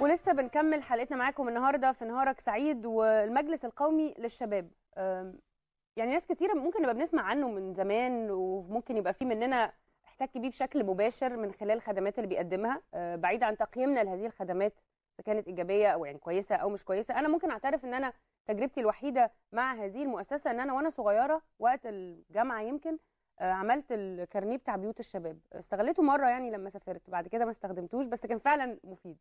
ولسه بنكمل حلقتنا معاكم النهارده في نهارك سعيد والمجلس القومي للشباب يعني ناس كتيره ممكن نبقى بنسمع عنه من زمان وممكن يبقى في مننا احتك بيه بشكل مباشر من خلال الخدمات اللي بيقدمها أه، بعيد عن تقييمنا لهذه الخدمات كانت ايجابيه او يعني كويسه او مش كويسه انا ممكن اعترف ان انا تجربتي الوحيده مع هذه المؤسسه ان انا وانا صغيره وقت الجامعه يمكن أه، عملت الكارنيه بتاع بيوت الشباب استغليته مره يعني لما سافرت بعد كده ما استخدمتوش بس كان فعلا مفيد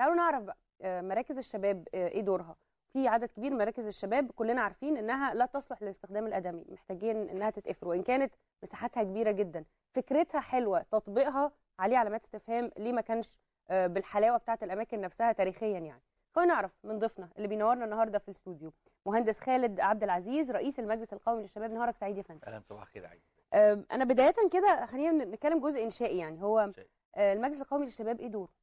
تعالوا نعرف بقى آه، مراكز الشباب آه، ايه دورها في عدد كبير مراكز الشباب كلنا عارفين انها لا تصلح للاستخدام الادمي محتاجين انها تتقفل وان كانت مساحتها كبيره جدا فكرتها حلوه تطبيقها عليه علامات استفهام ليه ما كانش آه، بالحلاوه بتاعه الاماكن نفسها تاريخيا يعني خلينا نعرف من ضيفنا اللي بينورنا النهارده في الاستوديو مهندس خالد عبد العزيز رئيس المجلس القومي للشباب نهارك سعيد يا فندم اهلا صباح الخير يا انا بدايه كده خلينا نتكلم جزء انشائي يعني هو المجلس القومي للشباب ايه دوره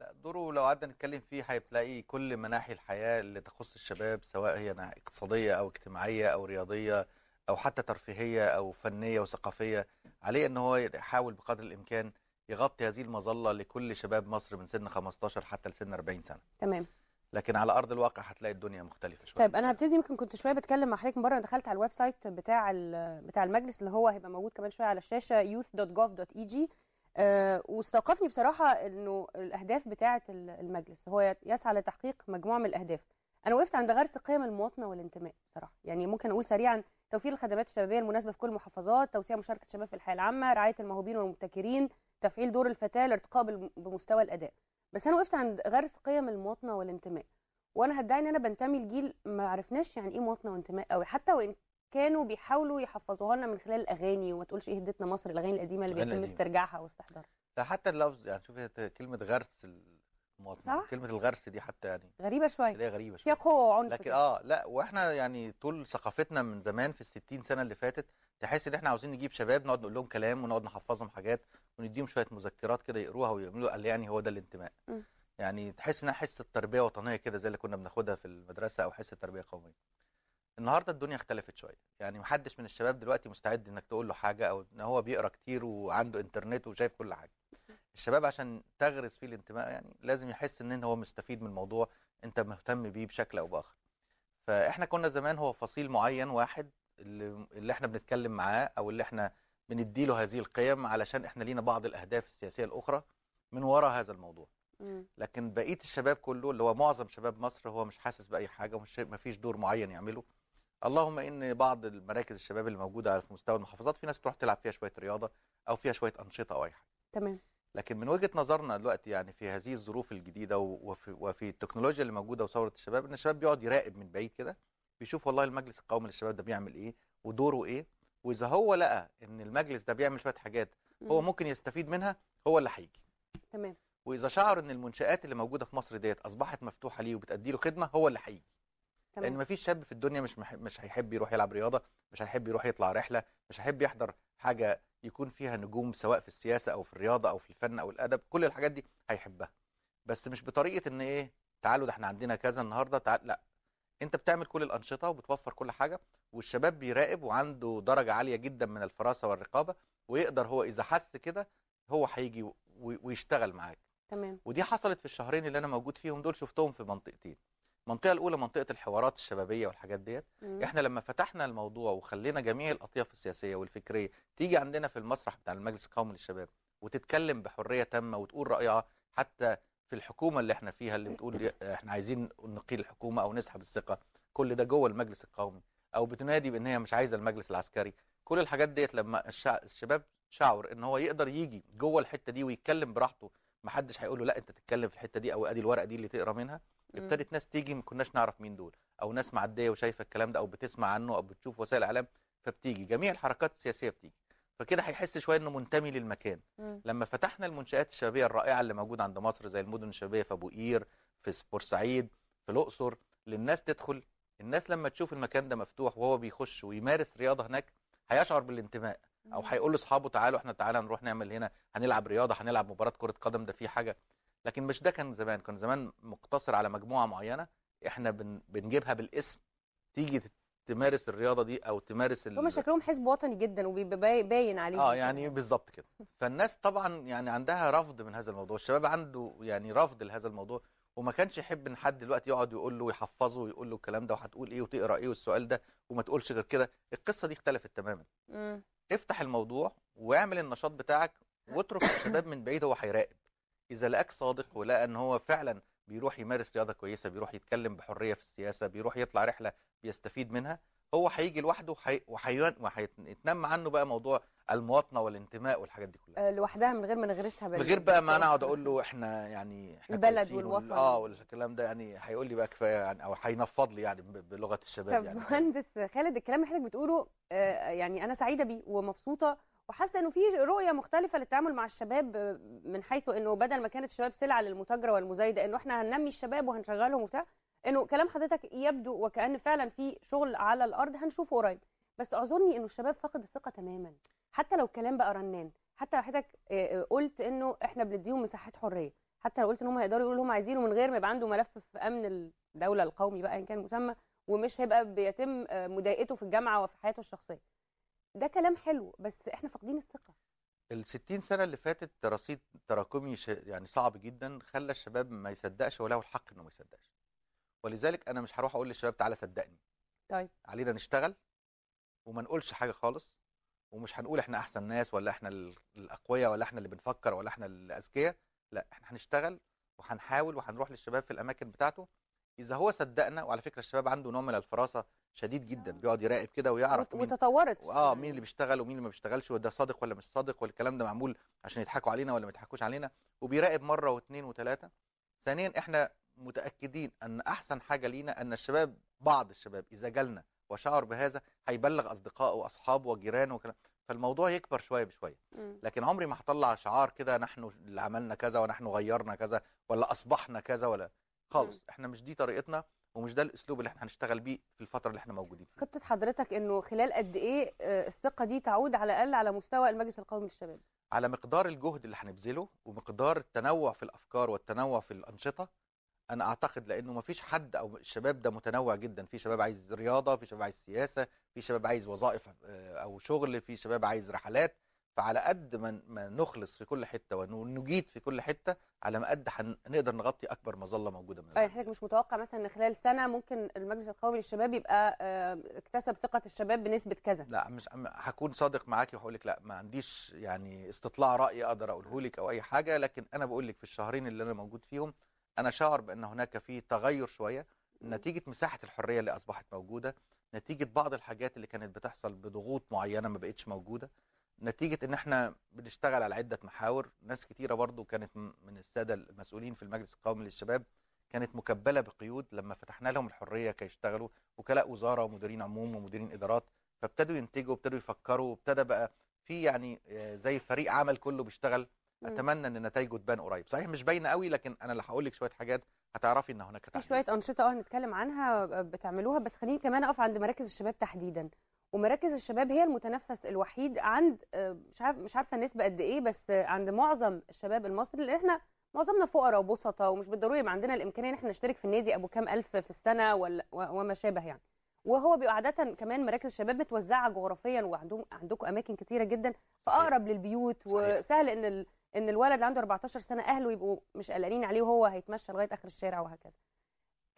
لا دوره لو قعدنا نتكلم فيه هتلاقي كل مناحي الحياه اللي تخص الشباب سواء هي اقتصاديه او اجتماعيه او رياضيه او حتى ترفيهيه او فنيه وثقافيه عليه ان هو يحاول بقدر الامكان يغطي هذه المظله لكل شباب مصر من سن 15 حتى لسن 40 سنه تمام لكن على ارض الواقع هتلاقي الدنيا مختلفه شويه طيب انا هبتدي يمكن كنت شويه بتكلم مع حضرتك من بره دخلت على الويب سايت بتاع بتاع المجلس اللي هو هيبقى موجود كمان شويه على الشاشه youth.gov.eg آه، واستوقفني بصراحه انه الاهداف بتاعه المجلس هو يسعى لتحقيق مجموعه من الاهداف انا وقفت عند غرس قيم المواطنه والانتماء بصراحه يعني ممكن اقول سريعا توفير الخدمات الشبابيه المناسبه في كل المحافظات توسيع مشاركه الشباب في الحياه العامه رعايه الموهوبين والمبتكرين تفعيل دور الفتاه الارتقاء بمستوى الاداء بس انا وقفت عند غرس قيم المواطنه والانتماء وانا هدعي ان انا بنتمي لجيل ما عرفناش يعني ايه مواطنه وانتماء قوي حتى وان كانوا بيحاولوا يحفظوها لنا من خلال الاغاني وما تقولش ايه هدتنا مصر الاغاني القديمه اللي بيتم استرجاعها واستحضارها ده حتى اللفظ يعني شوفي كلمه غرس المواطن صح؟ كلمه الغرس دي حتى يعني غريبه شويه هي غريبه شويه قوه وعنف لكن اه لا واحنا يعني طول ثقافتنا من زمان في ال 60 سنه اللي فاتت تحس ان احنا عاوزين نجيب شباب نقعد نقول لهم كلام ونقعد نحفظهم حاجات ونديهم شويه مذكرات كده يقروها ويعملوا قال يعني هو ده الانتماء م. يعني تحس انها حس التربيه الوطنيه كده زي اللي كنا بناخدها في المدرسه او حس التربيه القوميه النهارده الدنيا اختلفت شويه يعني محدش من الشباب دلوقتي مستعد انك تقول له حاجه او ان هو بيقرا كتير وعنده انترنت وشايف كل حاجه الشباب عشان تغرس فيه الانتماء يعني لازم يحس ان هو مستفيد من الموضوع انت مهتم بيه بشكل او باخر فاحنا كنا زمان هو فصيل معين واحد اللي, اللي احنا بنتكلم معاه او اللي احنا بنديله هذه القيم علشان احنا لينا بعض الاهداف السياسيه الاخرى من وراء هذا الموضوع لكن بقيه الشباب كله اللي هو معظم شباب مصر هو مش حاسس باي حاجه ومش مفيش دور معين يعمله اللهم ان بعض المراكز الشباب اللي موجوده في مستوى المحافظات في ناس تروح تلعب فيها شويه رياضه او فيها شويه انشطه او اي حاجه تمام لكن من وجهه نظرنا دلوقتي يعني في هذه الظروف الجديده وفي, وفي التكنولوجيا اللي موجوده وثوره الشباب ان الشباب بيقعد يراقب من بعيد كده بيشوف والله المجلس القومي للشباب ده بيعمل ايه ودوره ايه واذا هو لقى ان المجلس ده بيعمل شويه حاجات هو ممكن يستفيد منها هو اللي هيجي تمام واذا شعر ان المنشات اللي موجوده في مصر ديت اصبحت مفتوحه ليه وبتادي له خدمه هو اللي هيجي تمام. لان مفيش شاب في الدنيا مش مح... مش هيحب يروح يلعب رياضه مش هيحب يروح يطلع رحله مش هيحب يحضر حاجه يكون فيها نجوم سواء في السياسه او في الرياضه او في الفن او الادب كل الحاجات دي هيحبها بس مش بطريقه ان ايه تعالوا ده احنا عندنا كذا النهارده تعال لا انت بتعمل كل الانشطه وبتوفر كل حاجه والشباب بيراقب وعنده درجه عاليه جدا من الفراسه والرقابه ويقدر هو اذا حس كده هو هيجي ويشتغل معاك تمام ودي حصلت في الشهرين اللي انا موجود فيهم دول شفتهم في منطقتين المنطقه الاولى منطقه الحوارات الشبابيه والحاجات ديت احنا لما فتحنا الموضوع وخلينا جميع الاطياف السياسيه والفكريه تيجي عندنا في المسرح بتاع المجلس القومي للشباب وتتكلم بحريه تامه وتقول رايها حتى في الحكومه اللي احنا فيها اللي بتقول آه، احنا عايزين نقيل الحكومه او نسحب الثقه كل ده جوه المجلس القومي او بتنادي بان هي مش عايزه المجلس العسكري كل الحاجات ديت لما الشباب شعر ان هو يقدر يجي جوه الحته دي ويتكلم براحته محدش هيقول له لا انت تتكلم في الحته دي او ادي الورقه دي اللي تقرا منها ابتدت ناس تيجي ما كناش نعرف مين دول او ناس معديه وشايفه الكلام ده او بتسمع عنه او بتشوف وسائل الاعلام فبتيجي جميع الحركات السياسيه بتيجي فكده هيحس شويه انه منتمي للمكان لما فتحنا المنشات الشبابيه الرائعه اللي موجوده عند مصر زي المدن الشبابيه في ابو قير في بورسعيد في الاقصر للناس تدخل الناس لما تشوف المكان ده مفتوح وهو بيخش ويمارس رياضه هناك هيشعر بالانتماء او هيقول لاصحابه تعالوا احنا تعالى نروح نعمل هنا هنلعب رياضه هنلعب مباراه كره قدم ده في حاجه لكن مش ده كان زمان كان زمان مقتصر على مجموعه معينه احنا بن بنجيبها بالاسم تيجي تمارس الرياضه دي او تمارس ال... هم شكلهم حزب وطني جدا وباين عليهم اه يعني بالظبط كده فالناس طبعا يعني عندها رفض من هذا الموضوع الشباب عنده يعني رفض لهذا الموضوع وما كانش يحب ان حد دلوقتي يقعد يقول له ويحفظه ويقول له الكلام ده وهتقول ايه وتقرا ايه والسؤال ده وما تقولش غير كده القصه دي اختلفت تماما م. افتح الموضوع واعمل النشاط بتاعك واترك الشباب من بعيد هو هيراقب اذا لقاك صادق ولقى ان هو فعلا بيروح يمارس رياضه كويسه بيروح يتكلم بحريه في السياسه بيروح يطلع رحله بيستفيد منها هو هيجي لوحده وهيتنم عنه بقى موضوع المواطنه والانتماء والحاجات دي كلها آه، لوحدها من غير ما نغرسها من غير بقى ما انا اقعد اقول له احنا يعني احنا البلد والوطن اه والكلام ده يعني هيقول لي بقى كفايه يعني او هينفض لي يعني بلغه الشباب طب يعني مهندس خالد الكلام اللي حضرتك بتقوله آه، يعني انا سعيده بيه ومبسوطه وحاسه انه في رؤيه مختلفه للتعامل مع الشباب آه، من حيث انه بدل ما كانت الشباب سلعه للمتاجره والمزايده انه احنا هننمي الشباب وهنشغلهم وبتاع انه كلام حضرتك يبدو وكان فعلا في شغل على الارض هنشوفه قريب بس اعذرني انه الشباب فقد الثقه تماما حتى لو الكلام بقى رنان حتى لو حضرتك آه، آه، قلت انه احنا بنديهم مساحات حريه حتى لو قلت ان هم هيقدروا يقولوا اللي هم عايزينه من غير ما يبقى عنده ملف في امن الدوله القومي بقى ان كان مسمى ومش هيبقى بيتم مضايقته في الجامعه وفي حياته الشخصيه ده كلام حلو بس احنا فاقدين الثقه ال 60 سنه اللي فاتت رصيد تراكمي يعني صعب جدا خلى الشباب ما يصدقش وله الحق انه ما يصدقش ولذلك انا مش هروح اقول للشباب تعالى صدقني طيب علينا نشتغل وما نقولش حاجه خالص ومش هنقول احنا احسن ناس ولا احنا الاقوياء ولا احنا اللي بنفكر ولا احنا الاذكياء لا احنا هنشتغل وهنحاول وهنروح للشباب في الاماكن بتاعته اذا هو صدقنا وعلى فكره الشباب عنده نوع من الفراسه شديد جدا بيقعد يراقب كده ويعرف مين وتطورت اه مين اللي بيشتغل ومين اللي ما بيشتغلش وده صادق ولا مش صادق والكلام ده معمول عشان يضحكوا علينا ولا ما يضحكوش علينا وبيراقب مره واثنين وثلاثه ثانيا احنا متاكدين ان احسن حاجه لينا ان الشباب بعض الشباب اذا جالنا وشعر بهذا هيبلغ اصدقائه واصحابه وجيرانه وكلام فالموضوع يكبر شويه بشويه لكن عمري ما هطلع شعار كده نحن اللي عملنا كذا ونحن غيرنا كذا ولا اصبحنا كذا ولا إمم. خالص احنا مش دي طريقتنا ومش ده الاسلوب اللي احنا هنشتغل بيه في الفتره اللي احنا موجودين فيها خطه حضرتك انه خلال قد ايه آه، الثقه دي تعود على الاقل على مستوى المجلس القومي للشباب على مقدار الجهد اللي هنبذله ومقدار التنوع في الافكار والتنوع في الانشطه انا اعتقد لانه ما فيش حد او الشباب ده متنوع جدا في شباب عايز رياضه في شباب عايز سياسه في شباب عايز وظائف آه، او شغل في شباب عايز رحلات فعلى قد ما نخلص في كل حته ونجيد في كل حته على ما قد هنقدر نغطي اكبر مظله موجوده من يعني حضرتك مش متوقع مثلا ان خلال سنه ممكن المجلس القومي للشباب يبقى آه، اكتسب ثقه الشباب بنسبه كذا لا مش هكون صادق معاكي وهقول لك لا ما عنديش يعني استطلاع راي اقدر اقوله لك او اي حاجه لكن انا بقول لك في الشهرين اللي انا موجود فيهم انا شعر بان هناك في تغير شويه نتيجه مساحه الحريه اللي اصبحت موجوده نتيجه بعض الحاجات اللي كانت بتحصل بضغوط معينه ما بقتش موجوده نتيجه ان احنا بنشتغل على عده محاور ناس كتيره برضو كانت من الساده المسؤولين في المجلس القومي للشباب كانت مكبله بقيود لما فتحنا لهم الحريه كيشتغلوا وكلاء وزاره ومديرين عموم ومديرين ادارات فابتدوا ينتجوا وابتدوا يفكروا وابتدى بقى في يعني آه، زي فريق عمل كله بيشتغل اتمنى ان نتائجه تبان قريب صحيح مش باينه قوي لكن انا اللي هقول لك شويه حاجات هتعرفي ان هناك في شويه انشطه اه هنتكلم عنها آه، بتعملوها بس خليني كمان اقف عند مراكز الشباب تحديدا ومراكز الشباب هي المتنفس الوحيد عند آه، مش عارف مش عارفه النسبه قد ايه بس عند معظم الشباب المصري اللي احنا معظمنا فقراء وبسطاء ومش بالضروري يبقى عندنا الامكانيه ان احنا نشترك في النادي ابو كام الف في السنه ولا وما شابه يعني وهو بيبقى عاده كمان مراكز الشباب متوزعه جغرافيا وعندهم عندكم اماكن كتيره جدا فاقرب للبيوت وسهل ان ال... ان الولد اللي عنده 14 سنه اهله يبقوا مش قلقانين عليه وهو هيتمشى لغايه اخر الشارع وهكذا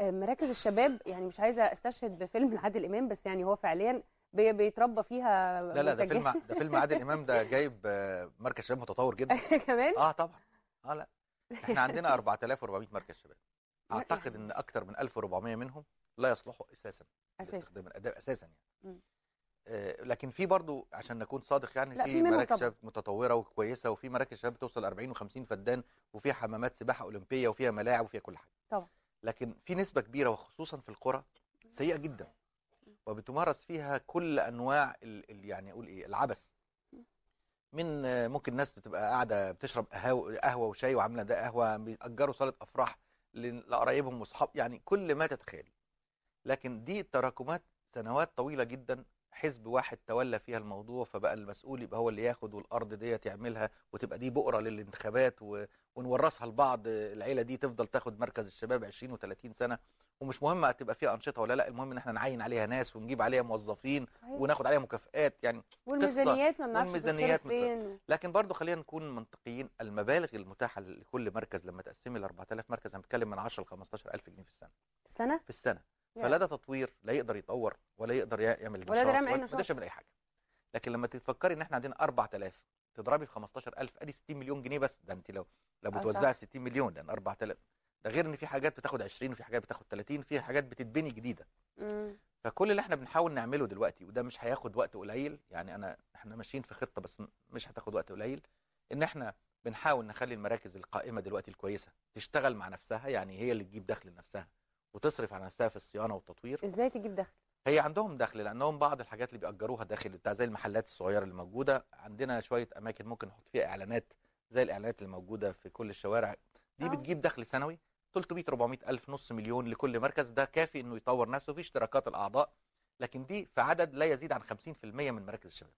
آه، مراكز الشباب يعني مش عايزه استشهد بفيلم لعادل امام بس يعني هو فعليا بيتربى فيها لا لا ده فيلم ده فيلم عادل امام ده جايب آه، مركز شباب متطور جدا كمان اه طبعا اه لا احنا عندنا 4400 مركز شباب اعتقد ان اكثر من 1400 منهم لا يصلحوا اساسا اساسا الاداب اساسا يعني آه، لكن في برضو عشان نكون صادق يعني في مراكز شباب متطوره وكويسه وفي مراكز شباب توصل 40 و50 فدان وفيها حمامات سباحه اولمبيه وفيها ملاعب وفيها كل حاجه طبعا لكن في نسبه كبيره وخصوصا في القرى سيئه جدا وبتمارس فيها كل انواع يعني اقول ايه العبث من آه، ممكن ناس بتبقى قاعده بتشرب قهوه وشاي وعامله ده قهوه بيأجروا صاله افراح لقرايبهم واصحاب يعني كل ما تتخيلي لكن دي التراكمات سنوات طويله جدا حزب واحد تولى فيها الموضوع فبقى المسؤول يبقى هو اللي ياخد والارض ديت يعملها وتبقى دي بؤره للانتخابات ونورثها لبعض العيله دي تفضل تاخد مركز الشباب 20 و30 سنه ومش مهم هتبقى فيها انشطه ولا لا المهم ان احنا نعين عليها ناس ونجيب عليها موظفين صحيح. وناخد عليها مكافئات يعني والميزانيات ما بنعرفش والميزانيات فين لكن برضو خلينا نكون منطقيين المبالغ المتاحه لكل مركز لما تقسمي ل 4000 مركز هنتكلم من 10 ل 15000 جنيه في السنه في السنه في السنه يعني. فلا ده تطوير لا يقدر يطور ولا يقدر يعمل نشاط ولا يقدرش يعمل اي حاجه لكن لما تفكري ان احنا عندنا 4000 تضربي في 15000 ادي 60 مليون جنيه بس ده انت لو لو بتوزعي 60 مليون لان 4000 ده غير ان في حاجات بتاخد 20 وفي حاجات بتاخد 30 في حاجات بتتبني جديده مم. فكل اللي احنا بنحاول نعمله دلوقتي وده مش هياخد وقت قليل يعني انا احنا ماشيين في خطه بس مش هتاخد وقت قليل ان احنا بنحاول نخلي المراكز القائمه دلوقتي الكويسه تشتغل مع نفسها يعني هي اللي تجيب دخل لنفسها وتصرف على نفسها في الصيانه والتطوير ازاي تجيب دخل هي عندهم دخل لانهم بعض الحاجات اللي بيأجروها داخل بتاع زي المحلات الصغيره اللي موجوده عندنا شويه اماكن ممكن نحط فيها اعلانات زي الاعلانات اللي موجوده في كل الشوارع دي آه. بتجيب دخل سنوي 300 400 الف نص مليون لكل مركز ده كافي انه يطور نفسه في اشتراكات الاعضاء لكن دي في عدد لا يزيد عن 50% من مراكز الشباب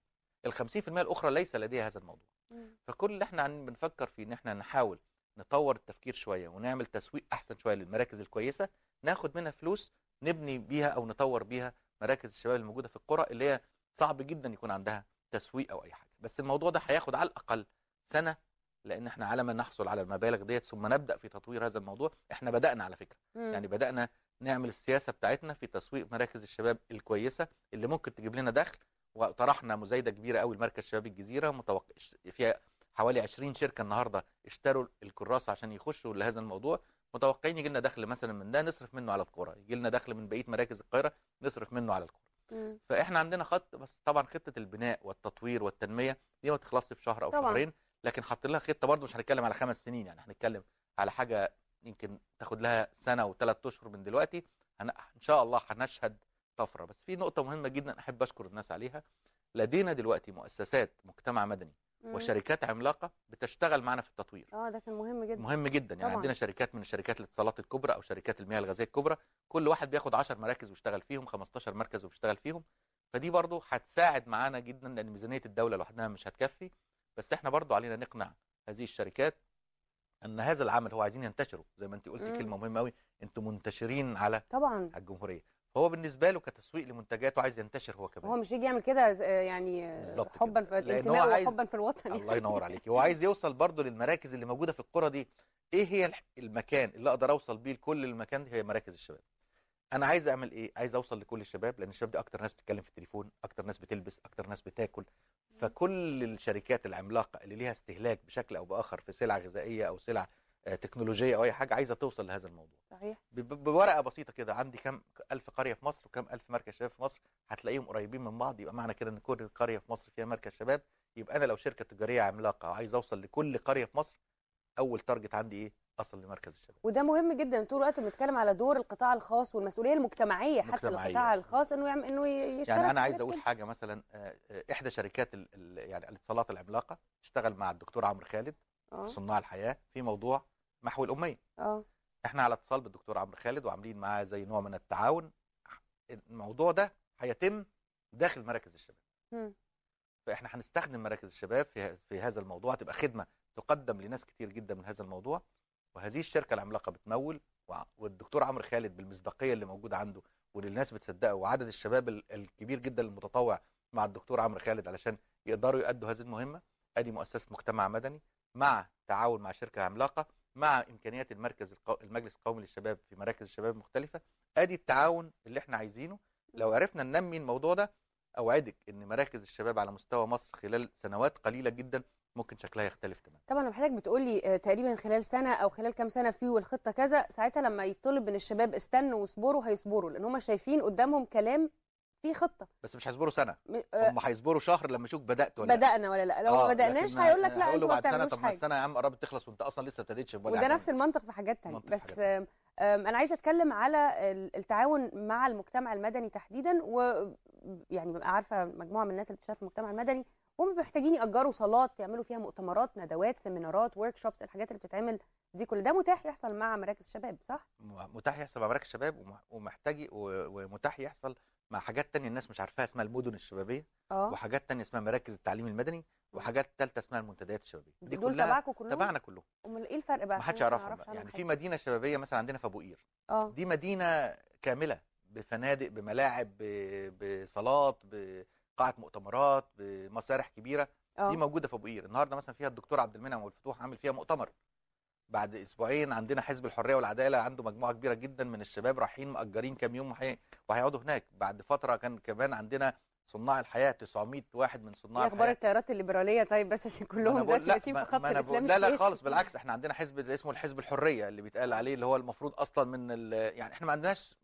ال 50% الاخرى ليس لديها هذا الموضوع م. فكل اللي احنا بنفكر فيه ان احنا نحاول نطور التفكير شويه ونعمل تسويق احسن شويه للمراكز الكويسه ناخد منها فلوس نبني بيها او نطور بيها مراكز الشباب الموجوده في القرى اللي هي صعب جدا يكون عندها تسويق او اي حاجه بس الموضوع ده هياخد على الاقل سنه لان احنا على ما نحصل على المبالغ ديت ثم نبدا في تطوير هذا الموضوع احنا بدانا على فكره مم. يعني بدانا نعمل السياسه بتاعتنا في تسويق مراكز الشباب الكويسه اللي ممكن تجيب لنا دخل وطرحنا مزايده كبيره قوي لمركز شباب الجزيره متوقع فيها حوالي 20 شركه النهارده اشتروا الكراسه عشان يخشوا لهذا الموضوع متوقعين يجي لنا دخل مثلا من ده نصرف منه على الكوره يجي لنا دخل من بقيه مراكز القاهره نصرف منه على الكوره فاحنا عندنا خط بس طبعا خطه البناء والتطوير والتنميه دي ما تخلصش في شهر او طبعًا. شهرين لكن حاطين لها خطه برضه مش هنتكلم على خمس سنين يعني هنتكلم على حاجه يمكن تاخد لها سنه وثلاث اشهر من دلوقتي هن... ان شاء الله هنشهد طفره بس في نقطه مهمه جدا احب اشكر الناس عليها لدينا دلوقتي مؤسسات مجتمع مدني وشركات عملاقه بتشتغل معنا في التطوير اه ده كان مهم جدا مهم جدا يعني طبعا. عندنا شركات من الشركات الاتصالات الكبرى او شركات المياه الغازيه الكبرى كل واحد بياخد 10 مراكز ويشتغل فيهم 15 مركز ويشتغل فيهم فدي برضه هتساعد معانا جدا لان ميزانيه الدوله لوحدها مش هتكفي بس احنا برضو علينا نقنع هذه الشركات ان هذا العمل هو عايزين ينتشروا زي ما انت قلتي كلمه مهمه قوي انتم منتشرين على طبعا الجمهوريه هو بالنسبه له كتسويق لمنتجاته عايز ينتشر هو كمان هو مش يجي يعمل كده آه، يعني حبا في الانتماء عايز... وحبا في الوطن الله ينور عليكي هو عايز يوصل برضه للمراكز اللي موجوده في القرى دي ايه هي المكان اللي اقدر اوصل بيه لكل المكان دي هي مراكز الشباب انا عايز اعمل ايه عايز اوصل لكل الشباب لان الشباب دي اكتر ناس بتتكلم في التليفون اكتر ناس بتلبس اكتر ناس بتاكل فكل الشركات العملاقه اللي ليها استهلاك بشكل او باخر في سلع غذائيه او سلع آه، تكنولوجيه او اي حاجه عايزه توصل لهذا الموضوع صحيح بورقه بسيطه كده عندي كم الف قريه في مصر وكم الف مركز شباب في مصر هتلاقيهم قريبين من بعض يبقى معنى كده ان كل قريه في مصر فيها مركز شباب يبقى انا لو شركه تجاريه عملاقه عايز اوصل لكل قريه في مصر اول تارجت عندي ايه اصل لمركز الشباب وده مهم جدا طول الوقت بنتكلم على دور القطاع الخاص والمسؤوليه المجتمعيه حتى القطاع الخاص انه يعمل انه يشتغل يعني انا عايز اقول حاجه مثلا آه، آه، احدى شركات يعني الاتصالات العملاقه اشتغل مع الدكتور عمرو خالد أوه. صناع الحياه في موضوع محو الاميه اه احنا على اتصال بالدكتور عمرو خالد وعاملين معاه زي نوع من التعاون الموضوع ده هيتم داخل مراكز الشباب فاحنا هنستخدم مراكز الشباب في في هذا الموضوع تبقى خدمه تقدم لناس كتير جدا من هذا الموضوع وهذه الشركه العملاقه بتمول والدكتور عمرو خالد بالمصداقيه اللي موجوده عنده واللي الناس بتصدقه وعدد الشباب الكبير جدا المتطوع مع الدكتور عمرو خالد علشان يقدروا يؤدوا هذه المهمه ادي مؤسسه مجتمع مدني مع تعاون مع شركه عملاقه مع امكانيات المركز القو... المجلس القومي للشباب في مراكز الشباب المختلفه ادي التعاون اللي احنا عايزينه لو عرفنا ننمي الموضوع ده اوعدك ان مراكز الشباب على مستوى مصر خلال سنوات قليله جدا ممكن شكلها يختلف تماما طبعا لو حضرتك بتقولي آه، تقريبا خلال سنه او خلال كام سنه في والخطه كذا ساعتها لما يطلب من الشباب استنوا واصبروا هيصبروا لان هم شايفين قدامهم كلام في خطه بس مش هيصبروا سنه آه، هم هيصبروا شهر لما يشوف بدات ولا بدانا ولا لا لو ما آه، بداناش هيقول لك يعني لا انت ما بتعملوش حاجه السنه يا عم قربت تخلص وانت اصلا لسه ما ابتديتش وده نفس المنطق في حاجات ثانيه بس انا عايزه اتكلم على التعاون مع المجتمع المدني تحديدا يعني ببقى عارفه مجموعه من الناس اللي بتشتغل في المجتمع المدني هم محتاجين ياجروا صالات يعملوا فيها مؤتمرات ندوات سيمينارات ورك شوبس الحاجات اللي بتتعمل دي كل ده متاح يحصل مع مراكز الشباب صح متاح يحصل مع مراكز الشباب ومحتاج ومتاح يحصل مع حاجات تانية الناس مش عارفاها اسمها المدن الشبابيه اه وحاجات تانية اسمها مراكز التعليم المدني وحاجات تالتة اسمها المنتديات الشبابيه دي دول كلها تبعكم كلهم تبعنا كلهم امال ايه الفرق بقى محدش حدش يعرفها يعني حاجة. في مدينه شبابيه مثلا عندنا في ابو قير اه دي مدينه كامله بفنادق بملاعب بصالات بقاعه مؤتمرات بمسارح كبيره أوه. دي آه. موجوده في ابو قير النهارده مثلا فيها الدكتور عبد المنعم والفتوح عامل فيها مؤتمر بعد اسبوعين عندنا حزب الحريه والعداله عنده مجموعه كبيره جدا من الشباب رايحين مأجرين كام يوم وهيقعدوا هناك بعد فتره كان كمان عندنا صناع الحياه 900 واحد من صناع إيه الحياه اخبار التيارات الليبراليه طيب بس عشان كلهم دلوقتي ماشيين في خط الاسلام لا لا خالص بالعكس احنا عندنا حزب اسمه الحزب الحريه اللي بيتقال عليه اللي هو المفروض اصلا من يعني احنا ما عندناش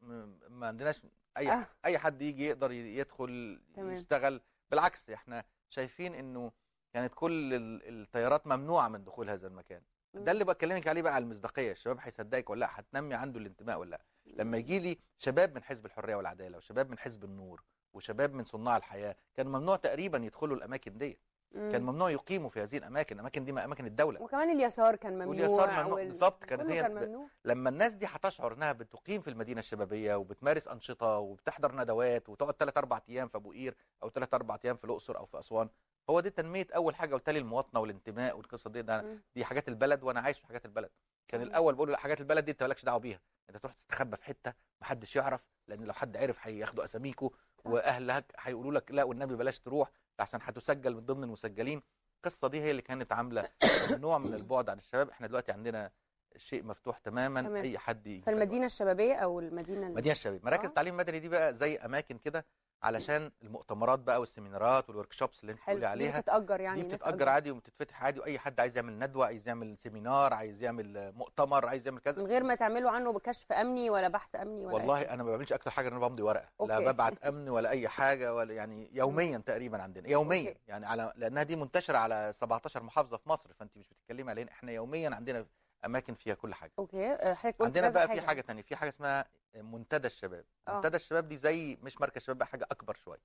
ما عندناش اي آه. اي حد يجي يقدر يدخل تمام. يشتغل بالعكس احنا شايفين انه كانت كل التيارات ممنوعه من دخول هذا المكان ده اللي بكلمك عليه بقى على المصداقيه الشباب هيصدقك ولا لا هتنمي عنده الانتماء ولا لا لما يجي لي شباب من حزب الحريه والعداله وشباب من حزب النور وشباب من صناع الحياه كان ممنوع تقريبا يدخلوا الاماكن ديت كان ممنوع يقيموا في هذه الاماكن الاماكن دي اماكن الدوله وكمان اليسار كان ممنوع واليسار ممنوع وال... بالظبط كان, هي كان لما الناس دي هتشعر انها بتقيم في المدينه الشبابيه وبتمارس انشطه وبتحضر ندوات وتقعد 3 4 ايام في ابو قير او 3 4 ايام في الاقصر او في اسوان هو دي تنميه اول حاجه قلت لي المواطنه والانتماء والقصه دي ده دي حاجات البلد وانا عايش في حاجات البلد كان الاول بقول حاجات البلد دي انت مالكش دعوه بيها انت تروح تستخبى في حته محدش يعرف لان لو حد عرف هياخدوا اساميكوا واهلك هيقولوا لك لا والنبي بلاش تروح عشان هتسجل من ضمن المسجلين القصه دي هي اللي كانت عامله نوع من البعد عن الشباب احنا دلوقتي عندنا شيء مفتوح تماما تمام. اي حد يجي فالمدينه الشبابيه او المدينه المدينه الشبابيه مراكز آه. تعليم مدني دي بقى زي اماكن كده علشان المؤتمرات بقى والسيمينارات والورك شوبس اللي انت بتقولي عليها دي بتتاجر يعني دي بتتاجر عادي وبتتفتح عادي واي حد عايز يعمل ندوه عايز يعمل سيمينار عايز يعمل مؤتمر عايز يعمل كذا من غير ما تعملوا عنه كشف امني ولا بحث امني ولا والله أي. انا ما بعملش اكتر حاجه ان انا بمضي ورقه أوكي. لا ببعت امن ولا اي حاجه ولا يعني يوميا تقريبا عندنا يوميا أوكي. يعني على لانها دي منتشره على 17 محافظه في مصر فانت مش بتتكلمي علينا احنا يوميا عندنا اماكن فيها كل حاجه اوكي آه، حضرتك عندنا بقى حاجة. في حاجه ثانيه في حاجه اسمها منتدى الشباب أوه. منتدى الشباب دي زي مش مركز شباب بقى حاجه اكبر شويه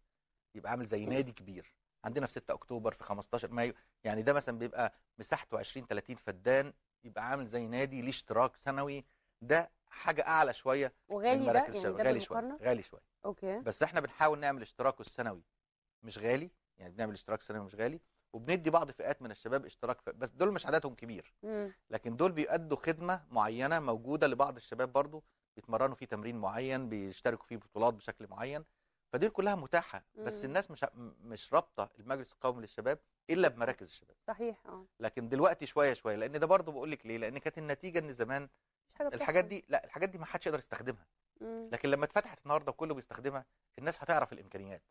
يبقى عامل زي نادي كبير عندنا في 6 اكتوبر في 15 مايو يعني ده مثلا بيبقى مساحته 20 30 فدان يبقى عامل زي نادي ليه اشتراك سنوي ده حاجه اعلى شويه وغالي ده يعني ده غالي شويه غالي شويه اوكي بس احنا بنحاول نعمل اشتراكه السنوي مش غالي يعني بنعمل اشتراك سنوي مش غالي وبندي بعض فئات من الشباب اشتراك بس دول مش عددهم كبير لكن دول بيؤدوا خدمه معينه موجوده لبعض الشباب برضو بيتمرنوا في تمرين معين بيشتركوا في بطولات بشكل معين فدي كلها متاحه بس الناس مش مش رابطه المجلس القومي للشباب الا بمراكز الشباب صحيح اه لكن دلوقتي شويه شويه لان ده برضو بقول لك ليه لان كانت النتيجه ان زمان الحاجات دي لا الحاجات دي ما حدش يقدر يستخدمها لكن لما اتفتحت النهارده وكله بيستخدمها الناس هتعرف الامكانيات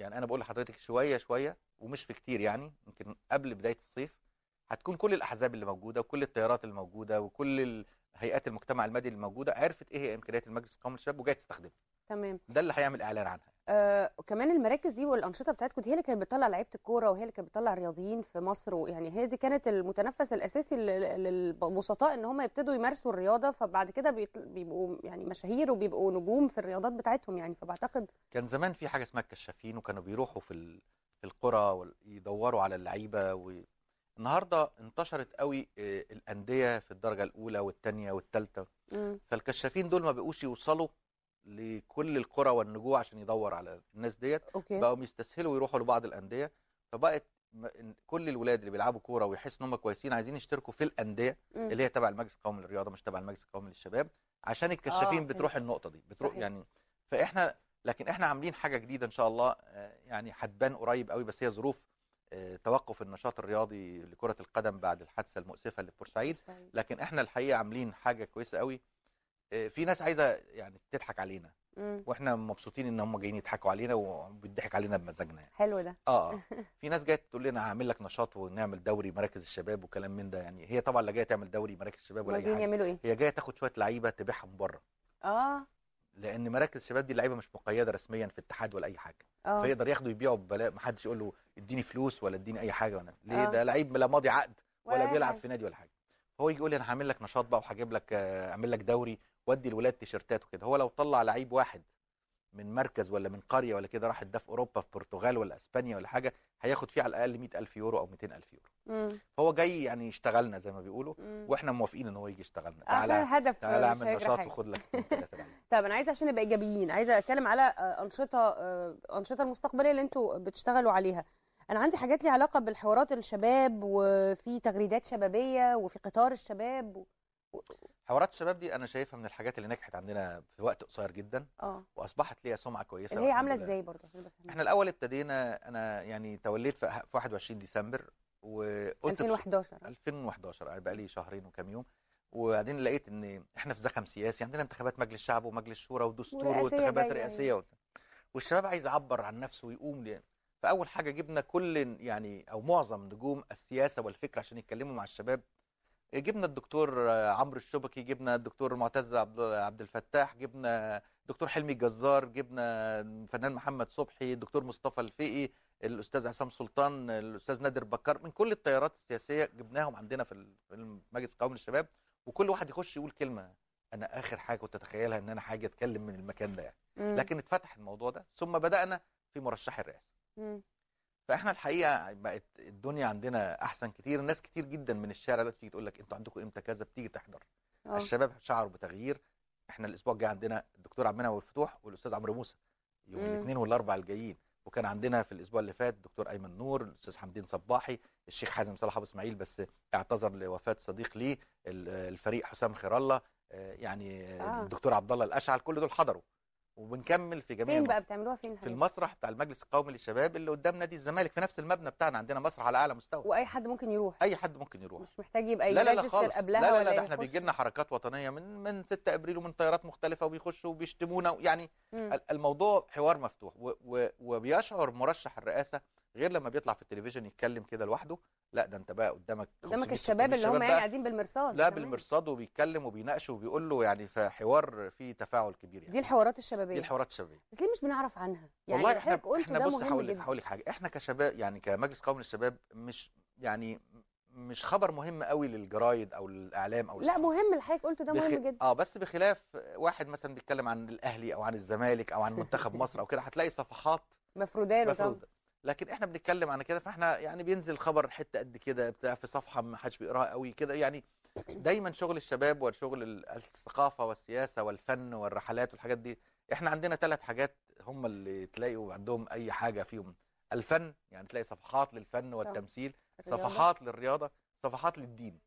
يعني انا بقول لحضرتك شويه شويه ومش في كتير يعني يمكن قبل بدايه الصيف هتكون كل الاحزاب اللي موجوده وكل التيارات اللي موجوده وكل هيئات المجتمع المدني اللي موجوده عرفت ايه هي امكانيات المجلس القومي للشباب وجايه تستخدمها تمام ده اللي هيعمل اعلان عنها آه كمان المراكز دي والانشطه بتاعتكم دي هي اللي كانت بتطلع لعيبه الكوره وهي اللي كانت بتطلع الرياضيين في مصر ويعني هي دي كانت المتنفس الاساسي للبسطاء ان هم يبتدوا يمارسوا الرياضه فبعد كده بيبقوا يعني مشاهير وبيبقوا نجوم في الرياضات بتاعتهم يعني فبعتقد كان زمان في حاجه اسمها الكشافين وكانوا بيروحوا في في القرى يدوروا على اللعيبه النهارده انتشرت قوي آه، الانديه في الدرجه الاولى والثانيه والثالثه فالكشافين دول ما بقوش يوصلوا لكل القرى والنجوع عشان يدور على الناس ديت بقوا بيستسهلوا ويروحوا لبعض الانديه فبقت كل الولاد اللي بيلعبوا كوره ويحسوا ان هم كويسين عايزين يشتركوا في الانديه اللي هي تبع المجلس القومي للرياضه مش تبع المجلس القومي للشباب عشان الكشافين آه بتروح النقطه دي بتروح صحيح. يعني فاحنا لكن احنا عاملين حاجه جديده ان شاء الله آه، يعني هتبان قريب قوي بس هي ظروف آه، توقف النشاط الرياضي لكره القدم بعد الحادثه المؤسفه اللي في بورسعيد لكن احنا الحقيقه عاملين حاجه كويسه قوي آه، في ناس عايزه يعني تضحك علينا مم. واحنا مبسوطين ان هم جايين يضحكوا علينا وبيضحك علينا بمزاجنا يعني. حلو ده اه, آه. في ناس جايه تقول لنا هعمل لك نشاط ونعمل دوري مراكز الشباب وكلام من ده يعني هي طبعا لا جايه تعمل دوري مراكز الشباب ولا اي حاجه يعملوا ايه؟ هي جايه تاخد شويه لعيبه تبيعها من بره اه لان مراكز الشباب دي اللعيبه مش مقيده رسميا في اتحاد ولا اي حاجه أوه. فيقدر ياخده يبيعه ببلاء ما حدش يقول له اديني فلوس ولا اديني اي حاجه وانا ليه أوه. ده لعيب لا ماضي عقد ولا, ولا بيلعب في نادي ولا حاجه هو يجي يقول لي انا هعمل لك نشاط بقى وهجيب لك آه، اعمل لك دوري ودي الولاد تيشيرتات وكده هو لو طلع لعيب واحد من مركز ولا من قريه ولا كده راح ده في اوروبا في البرتغال ولا اسبانيا ولا حاجه هياخد فيه على الاقل 100000 يورو او 200000 يورو مم. فهو جاي يعني يشتغلنا زي ما بيقولوا مم. واحنا موافقين ان هو يجي يشتغلنا آه، تعالى هدف تعالى اعمل نشاط وخد لك طب انا عايز عشان نبقى ايجابيين عايزه اتكلم على آه، انشطه آه، انشطه المستقبليه اللي انتوا بتشتغلوا عليها انا عندي حاجات ليها علاقه بالحوارات الشباب وفي تغريدات شبابيه وفي قطار الشباب و... حوارات الشباب دي انا شايفها من الحاجات اللي نجحت عندنا في وقت قصير جدا اه واصبحت ليها سمعه كويسه اللي هي عامله ازاي برضه عشان احنا الاول ابتدينا انا يعني توليت في 21 ديسمبر وقلت 2011 2011 يعني بقى لي شهرين وكام يوم وبعدين لقيت ان احنا في زخم سياسي عندنا انتخابات مجلس شعب ومجلس شورى ودستور وانتخابات رئاسيه يعني. و... والشباب عايز يعبر عن نفسه ويقوم لي. فاول حاجه جبنا كل يعني او معظم نجوم السياسه والفكر عشان يتكلموا مع الشباب جبنا الدكتور عمرو الشبكي جبنا الدكتور معتز عبد الفتاح جبنا دكتور حلمي الجزار جبنا الفنان محمد صبحي الدكتور مصطفى الفقي الاستاذ عصام سلطان الاستاذ نادر بكر من كل التيارات السياسيه جبناهم عندنا في المجلس القومي للشباب وكل واحد يخش يقول كلمه انا اخر حاجه كنت اتخيلها ان انا حاجه اتكلم من المكان ده يعني لكن اتفتح الموضوع ده ثم بدانا في مرشح الرئاسه فاحنا الحقيقه بقت الدنيا عندنا احسن كتير ناس كتير جدا من الشارع دلوقتي تيجي تقول لك انتوا عندكم امتى كذا بتيجي تحضر أوه. الشباب شعروا بتغيير احنا الاسبوع الجاي عندنا الدكتور عبد المنعم الفتوح والاستاذ عمرو موسى يوم الاثنين والاربعاء الجايين وكان عندنا في الاسبوع اللي فات الدكتور ايمن نور الاستاذ حمدين صباحي الشيخ حازم صلاح ابو اسماعيل بس اعتذر لوفاه صديق ليه الفريق حسام خير الله آه، يعني آه. الدكتور عبد الله الاشعل كل دول حضروا وبنكمل في جميع فين بقى بتعملوها فين في المسرح بتاع المجلس القومي للشباب اللي قدام نادي الزمالك في نفس المبنى بتاعنا عندنا مسرح على اعلى مستوى واي حد ممكن يروح اي حد ممكن يروح مش محتاج يبقى لا لا خالص قبلها لا لا, لا, لا احنا بيجي لنا حركات وطنيه من من 6 ابريل ومن طيارات مختلفه وبيخشوا وبيشتمونا يعني الموضوع حوار مفتوح وبيشعر مرشح الرئاسه غير لما بيطلع في التلفزيون يتكلم كده لوحده لا ده انت بقى قدامك قدامك الشباب اللي هم يعني قاعدين بالمرصاد لا بالمرصاد وبيتكلم وبيناقش وبيقول له يعني في حوار فيه تفاعل كبير يعني دي الحوارات الشبابيه دي الحوارات الشبابيه بس ليه مش بنعرف عنها يعني والله احنا احنا بص هقول لك هقول لك حاجه احنا كشباب يعني كمجلس قومي للشباب مش يعني مش خبر مهم قوي للجرايد او الاعلام او لا السلام. مهم اللي حضرتك قلته ده مهم بخ... جدا اه بس بخلاف واحد مثلا بيتكلم عن الاهلي او عن الزمالك او عن منتخب مصر او كده هتلاقي صفحات مفروداله لكن احنا بنتكلم عن كده فاحنا يعني بينزل خبر حته قد كده بتاع في صفحه ما حدش بيقراها قوي كده يعني دايما شغل الشباب وشغل الثقافه والسياسه والفن والرحلات والحاجات دي احنا عندنا ثلاث حاجات هم اللي تلاقوا عندهم اي حاجه فيهم الفن يعني تلاقي صفحات للفن والتمثيل صفحات للرياضه صفحات للدين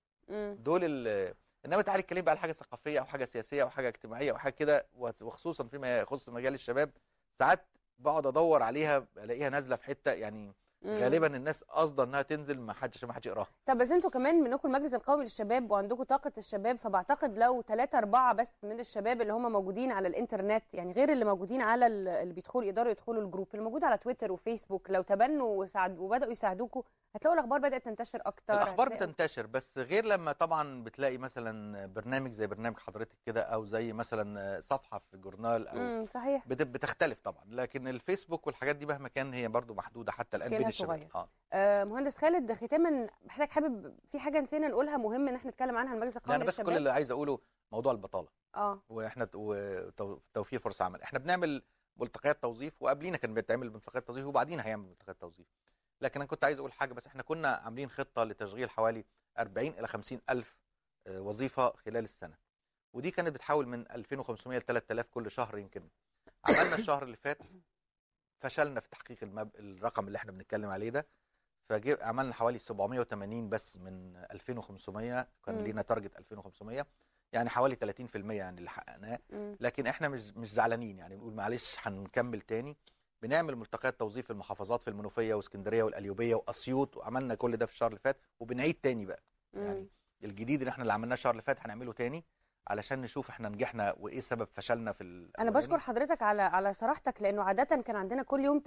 دول ال... انما تعالي اتكلمي بقى على حاجه ثقافيه او حاجه سياسيه او حاجه اجتماعيه او حاجه كده وخصوصا فيما يخص مجال الشباب ساعات بقعد ادور عليها الاقيها نازله في حته يعني غالبا الناس قصده انها تنزل ما حدش عشان ما حدش يقراها طب بس انتوا كمان منكم المجلس القومي للشباب وعندكم طاقه الشباب فبعتقد لو ثلاثة أربعة بس من الشباب اللي هم موجودين على الانترنت يعني غير اللي موجودين على اللي بيدخلوا يقدروا يدخلوا الجروب اللي موجود على تويتر وفيسبوك لو تبنوا وساعد وبداوا يساعدوكم هتلاقوا الاخبار بدات تنتشر اكتر الاخبار بتنتشر بس غير لما طبعا بتلاقي مثلا برنامج زي برنامج حضرتك كده او زي مثلا صفحه في جورنال او صحيح بتختلف طبعا لكن الفيسبوك والحاجات دي مهما كان هي برضو محدوده حتى الان صغير آه. آه. مهندس خالد ختاما حضرتك حابب في حاجه نسينا نقولها مهم ان احنا نتكلم عنها المجلس القومي يعني للشباب انا بس كل اللي عايز اقوله موضوع البطاله اه واحنا وتوفير فرص عمل احنا بنعمل ملتقيات توظيف وقبلينا كان بيتعمل ملتقيات توظيف وبعدين هيعمل ملتقيات توظيف لكن انا كنت عايز اقول حاجه بس احنا كنا عاملين خطه لتشغيل حوالي 40 الى 50 الف آه، وظيفه خلال السنه ودي كانت بتحاول من 2500 ل 3000 كل شهر يمكن عملنا الشهر اللي فات فشلنا في تحقيق المب... الرقم اللي احنا بنتكلم عليه ده فعملنا حوالي 780 بس من 2500 كان لينا تارجت 2500 يعني حوالي 30% يعني اللي حققناه لكن احنا مش مش زعلانين يعني بنقول معلش هنكمل تاني بنعمل ملتقيات توظيف في المحافظات في المنوفيه واسكندريه والاليوبيه واسيوط وعملنا كل ده في الشهر اللي فات وبنعيد تاني بقى يعني الجديد اللي احنا اللي عملناه الشهر اللي فات هنعمله تاني علشان نشوف احنا نجحنا وايه سبب فشلنا في انا بشكر حضرتك على على صراحتك لانه عاده كان عندنا كل يوم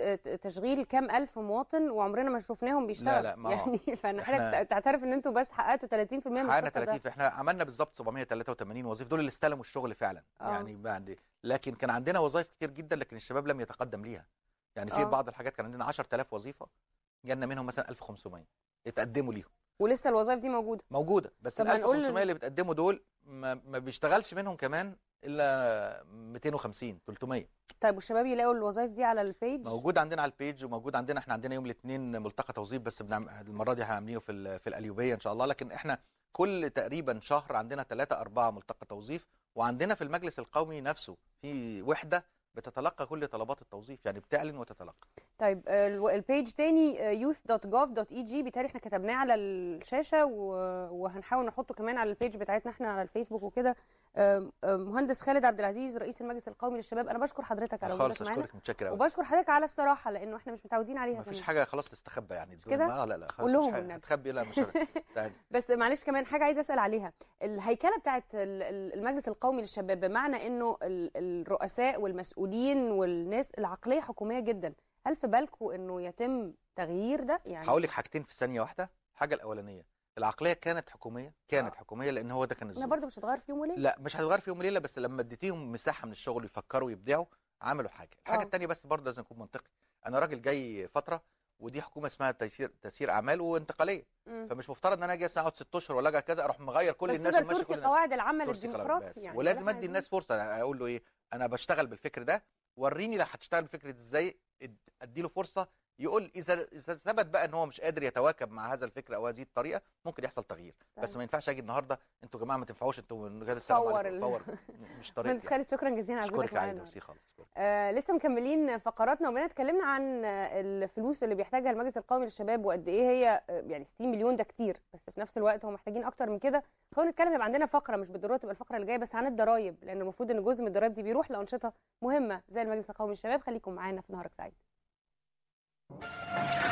تشغيل كام الف مواطن وعمرنا ما شفناهم بيشتغلوا لا لا ما يعني فانا حضرتك تعترف ان انتوا بس حققتوا 30% من حققنا 30 احنا عملنا بالظبط 783 وظيفه دول اللي استلموا الشغل فعلا أوه. يعني بعد لكن كان عندنا وظائف كتير جدا لكن الشباب لم يتقدم ليها يعني في آه. بعض الحاجات كان عندنا 10000 وظيفه جالنا منهم مثلا 1500 اتقدموا ليهم ولسه الوظائف دي موجوده موجوده بس ال 1500 اللي بتقدموا دول ما, ما بيشتغلش منهم كمان الا 250 300 طيب والشباب يلاقوا الوظائف دي على البيج موجود عندنا على البيج وموجود عندنا احنا عندنا يوم الاثنين ملتقى توظيف بس بنعمل المره دي هنعمله في في القليوبيه ان شاء الله لكن احنا كل تقريبا شهر عندنا ثلاثة أربعة ملتقى توظيف وعندنا في المجلس القومي نفسه في وحده بتتلقى كل طلبات التوظيف يعني بتعلن وتتلقى طيب آه، البيج تاني آه، youth.gov.eg بيتهيألي احنا كتبناه على الشاشه وهنحاول نحطه كمان على البيج بتاعتنا احنا على الفيسبوك وكده مهندس خالد عبد العزيز رئيس المجلس القومي للشباب انا بشكر حضرتك على وجودك معانا خالص متشكر قوي وبشكر حضرتك على الصراحه لانه احنا مش متعودين عليها مفيش حاجه خلاص تستخبى يعني كده آه، لا لا خلاص مش حاجه تخبي لا مش بس معلش كمان حاجه عايزه اسال عليها الهيكله بتاعه المجلس القومي للشباب بمعنى انه الرؤساء والمسؤولين والناس العقليه حكوميه جدا هل في بالكم انه يتم تغيير ده يعني هقول لك حاجتين في ثانيه واحده الحاجه الاولانيه العقليه كانت حكوميه كانت آه. حكوميه لان هو ده كان انا برضه مش هتغير في يوم وليله لا مش هتغير في يوم وليله بس لما اديتيهم مساحه من الشغل يفكروا ويبدعوا عملوا حاجه الحاجه آه. الثانيه بس برضه لازم اكون منطقي انا راجل جاي فتره ودي حكومه اسمها تيسير تسيير اعمال وانتقاليه م. فمش مفترض ان انا اجي اقعد ست اشهر ولا اجي كذا اروح مغير كل الناس وماشي كل قواعد العمل الديمقراطي يعني ولازم ادي الناس فرصه اقول له ايه انا بشتغل بالفكر ده وريني لو هتشتغل بفكره ازاي ادي له فرصه يقول اذا اذا ثبت بقى ان هو مش قادر يتواكب مع هذا الفكر او هذه الطريقه ممكن يحصل تغيير طيب. بس ما ينفعش اجي النهارده انتوا يا جماعه ما تنفعوش انتوا من نجاد تصور تصور مش طريقه مهندس خالد يعني. شكرا جزيلا على وجودك معانا خالص آه لسه مكملين فقراتنا وبنا اتكلمنا عن الفلوس اللي بيحتاجها المجلس القومي للشباب وقد ايه هي آه، يعني 60 مليون ده كتير بس في نفس الوقت هم محتاجين اكتر من كده خلينا نتكلم يبقى عندنا فقره مش بالضروره تبقى الفقره اللي جايه بس عن الضرايب لان المفروض ان جزء من الضرايب دي بيروح لانشطه مهمه زي المجلس القومي للشباب خليكم معانا في نهارك سعيد Música